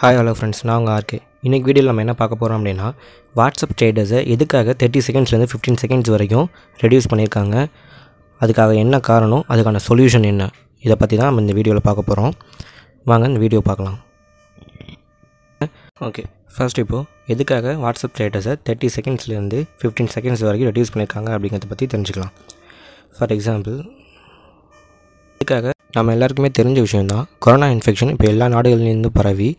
hi hello friends நான் உங்கள் RK இன்றைக்கி வீடியோவில் நம்ம என்ன பார்க்க போகிறோம் அப்படின்னா வாட்ஸ்அப் ஸ்டேட்டஸை எதுக்காக தேர்ட்டி செகண்ட்ஸ்லேருந்து ஃபிஃப்டீன் செகண்ட்ஸ் வரைக்கும் ரெடியூஸ் பண்ணியிருக்காங்க அதுக்காக என்ன காரணம் அதுக்கான சொல்யூஷன் என்ன இதை பற்றி தான் நம்ம இந்த வீடியோவில் பார்க்க போகிறோம் வாங்க இந்த வீடியோ பார்க்கலாம் ஓகே ஃபர்ஸ்ட் இப்போது எதுக்காக வாட்ஸ்அப் ஸ்டேட்டஸை தேர்ட்டி செகண்ட்ஸ்லேருந்து ஃபிஃப்டீன் செகண்ட்ஸ் வரைக்கும் ரெடியூஸ் பண்ணியிருக்காங்க அப்படிங்கிறத பற்றி தெரிஞ்சுக்கலாம் ஃபார் எக்ஸாம்பிள் இதுக்காக நம்ம எல்லாருக்குமே தெரிஞ்ச விஷயம் தான் கொரோனா இன்ஃபெக்ஷன் இப்போ எல்லா நாடுகள்லேருந்து பரவி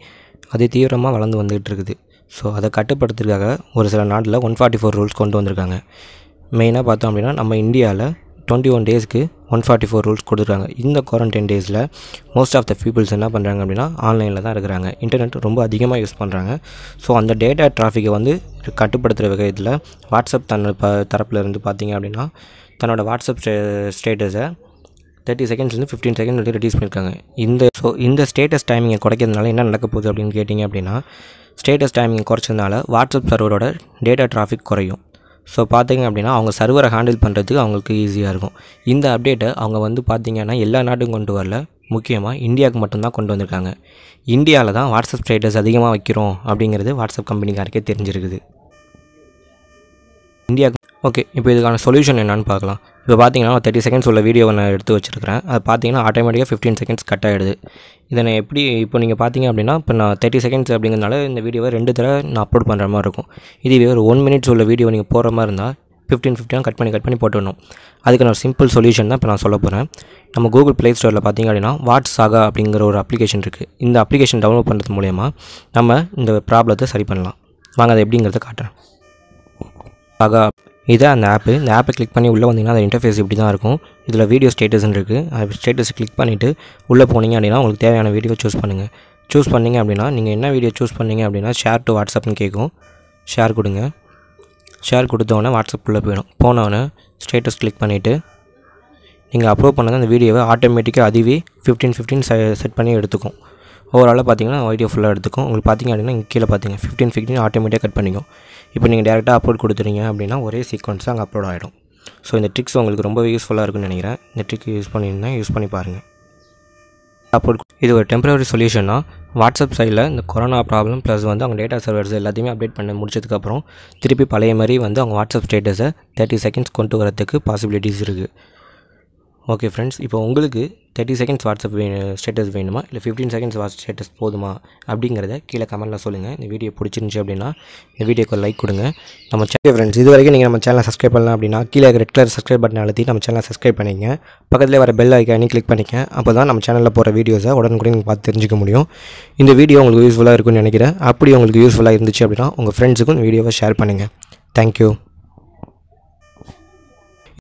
அது தீவிரமாக வளர்ந்து வந்துகிட்டு இருக்குது ஸோ அதை கட்டுப்படுத்துறதுக்காக ஒரு சில நாட்டில் ஒன் ஃபார்ட்டி ஃபோர் ரூல்ஸ் கொண்டு வந்திருக்காங்க மெயினாக பார்த்தோம் அப்படின்னா நம்ம இந்தியாவில் டுவெண்ட்டி ஒன் டேஸ்க்கு ஒன் ஃபார்ட்டி ஃபோர் ரூல்ஸ் கொடுத்துருக்காங்க இந்த குவாரண்டைன் டேஸில் மோஸ்ட் ஆஃப் த பீப்புள்ஸ் என்ன பண்ணுறாங்க அப்படின்னா ஆன்லைனில் தான் இருக்கிறாங்க இன்டர்நெட் ரொம்ப அதிகமாக யூஸ் பண்ணுறாங்க ஸோ அந்த டேட்டா டிராஃபிக்கை வந்து கட்டுப்படுத்துகிற விகிதத்தில் வாட்ஸ்அப் தன் ப தரப்பில் இருந்து பார்த்திங்க அப்படின்னா தன்னோட வாட்ஸ்அப் ஸ்டே ஸ்டேட்டஸை தேர்ட்டி செகண்ட்ஸ்லேருந்து ஃபிஃப்டீன் செகண்ட் வரைக்கும் ரெடியூஸ் பண்ணியிருக்காங்க இந்த ஸோ இந்த ஸ்டேட்டஸ் டைமிங்கை குறைக்கிறதுனால என்ன நடக்க போகுது அப்படின்னு கேட்டிங்க அப்படின்னா ஸ்டேட்டஸ் டைமிங் குறைச்சதுனால வாட்ஸ்அப் சர்வரோட டேட்டா டிராஃபிக் குறையும் ஸோ பார்த்திங்க அப்படின்னா அவங்க சர்வரை ஹேண்டில் பண்ணுறதுக்கு அவங்களுக்கு ஈஸியாக இருக்கும் இந்த அப்டேட்டை அவங்க வந்து பார்த்திங்கன்னா எல்லா நாட்டும் கொண்டு வரல முக்கியமாக இந்தியாவுக்கு மட்டும்தான் கொண்டு வந்திருக்காங்க இந்தியாவில் தான் வாட்ஸ்அப் ஸ்டேட்டஸ் அதிகமாக வைக்கிறோம் அப்படிங்கிறது வாட்ஸ்அப் கம்பெனிக்காருக்கே தெரிஞ்சிருக்குது இந்தியா ஓகே இப்போ இதுக்கான சொல்யூஷன் என்னான்னு பார்க்கலாம் இப்போ பார்த்தீங்கன்னா தேர்ட்டி செகண்ட்ஸ் உள்ள வீடியோவை நான் எடுத்து வச்சிருக்கிறேன் அது பார்த்தீங்கன்னா ஆட்டோமேட்டிக்காக ஃபிஃப்டீன் செகண்ட்ஸ் கட் ஆகிடுது இதை நான் எப்படி இப்போ நீங்கள் பார்த்தீங்க அப்படின்னா இப்போ நான் தேர்ட்டி செகண்ட்ஸ் அப்படிங்கிறதுனால இந்த வீடியோவை ரெண்டு தடவை நான் அப்லோட் பண்ணுற மாதிரி இருக்கும் இதுவே ஒரு ஒன் மினிட்ஸ் உள்ள வீடியோ நீங்கள் போகிற மாதிரி இருந்தால் ஃபிஃப்டீன் ஃபிஃப்டினாக கட் பண்ணி கட் பண்ணி போட்டுடணும் அதுக்கு நான் சிம்பிள் சொல்யூஷன் தான் இப்போ நான் சொல்ல போகிறேன் நம்ம கூகுள் ப்ளே ஸ்டோரில் பார்த்திங்க அப்படின்னா வாட்ஸ் சாகா அப்படிங்கிற ஒரு அப்ளிகேஷன் இருக்குது இந்த அப்ளிகேஷன் டவுன்லோட் பண்ணுறது மூலயமா நம்ம இந்த ப்ராப்ளத்தை சரி பண்ணலாம் வாங்க அதை எப்படிங்கிறத காட்டுறேன் சாகா இதான் அந்த ஆப்பு இந்த ஆப்பை கிளிக் பண்ணி உள்ளே வந்தீங்கன்னா அந்த இன்டர்ஃபேஸ் இப்படி தான் இருக்கும் இதில் வீடியோ ஸ்டேட்டஸ்னு இருக்குது அது ஸ்டேட்டஸ் கிளிக் பண்ணிவிட்டு உள்ளே போனீங்க அப்படின்னா உங்களுக்கு தேவையான வீடியோ சூஸ் பண்ணுங்கள் சூஸ் பண்ணிங்க அப்படின்னா நீங்கள் என்ன வீடியோ சூஸ் பண்ணிங்க அப்படின்னா ஷேர் டு வாட்ஸ்அப்னு கேட்கும் ஷேர் கொடுங்க ஷேர் கொடுத்தவொடனே உள்ளே போயிடும் போனவொடனே ஸ்டேட்டஸ் கிளிக் பண்ணிவிட்டு நீங்கள் அப்லோட் பண்ணது அந்த வீடியோவை ஆட்டோமேட்டிக்காக அதுவே ஃபிஃப்டீன் ஃபிஃப்டீன் செட் பண்ணி எடுத்துக்கும் ஓவராலாக பார்த்தீங்கன்னா வீடியோ ஃபுல்லாக எடுத்துக்கும் உங்களுக்கு பார்த்திங்க அப்படின்னா கீழே பார்த்தீங்க ஃபிஃப்டின் ஃபிஃப்டின் ஆட்டோமேட்டிக்காக கட் பண்ணிக்கும் இப்போ நீங்கள் டேரெக்டாக அப்லோட் கொடுத்துறீங்க அப்படின்னா ஒரே சீக்வன்ஸாக அங்கே அப்லோட் ஆகிடும் ஸோ இந்த ட்ரிக்ஸ் உங்களுக்கு ரொம்ப யூஸ்ஃபுல்லாக இருக்குன்னு நினைக்கிறேன் இந்த ட்ரிக் யூஸ் பண்ணியிருந்தேன் யூஸ் பண்ணி பாருங்கள் அப்லோட் இது ஒரு டெம்பரரி சொல்யூஷன்னா வாட்ஸ்அப் சைடில் இந்த கொரோனா ப்ராப்ளம் ப்ளஸ் வந்து அவங்க டேட்டா சர்வர்ஸ் எல்லாத்தையுமே அப்டேட் பண்ண முடிச்சதுக்கப்புறம் திருப்பி பழைய மாதிரி வந்து அவங்க வாட்ஸ்அப் ஸ்டேட்டஸை தேர்ட்டி செகண்ட்ஸ் கொண்டு வரத்துக்கு பாசிபிலிட்டிஸ் இருக்குது ஓகே ஃப்ரெண்ட்ஸ் இப்போ உங்களுக்கு தேர்ட்டி செகண்ட்ஸ் வாட்ஸ்அப் வேணும் ஸ்டேட்டஸ் வேணுமா இல்லை ஃபிஃப்டீன் செகண்ட்ஸ் வாட்ஸ் ஸ்டேட்டஸ் போதுமா அப்படிங்கிறத கீழே கமெண்ட்டில் சொல்லுங்கள் இந்த வீடியோ பிடிச்சிருந்துச்சி அப்படின்னா இந்த வீடியோக்கு லைக் கொடுங்க நம்ம சேனல் ஃப்ரெண்ட்ஸ் இது வரைக்கும் நீங்கள் நம்ம சேனல் சப்ஸ்கிரைப் பண்ணலாம் அப்படின்னா கீழே ரெட் கலர் சப்ஸ்கிரைப் பட்டன் அழுத்தி நம்ம சேனலை சப்ஸ்கிரைப் பண்ணிங்க பக்கத்தில் வர பெல் ஐக்கானி கிளிக் பண்ணிக்க அப்போ தான் நம்ம சேனலில் போகிற வீடியோஸை உடனுக்குடி நீங்கள் பார்த்து தெரிஞ்சிக்க முடியும் இந்த வீடியோ உங்களுக்கு யூஸ்ஃபுல்லாக இருக்கும்னு நினைக்கிறேன் அப்படி உங்களுக்கு யூஸ்ஃபுல்லாக இருந்துச்சு அப்படின்னா உங்கள் ஃப்ரெண்ட்ஸுக்கும் வீடியோவை ஷேர் பண்ணுங்கள் தேங்க்யூ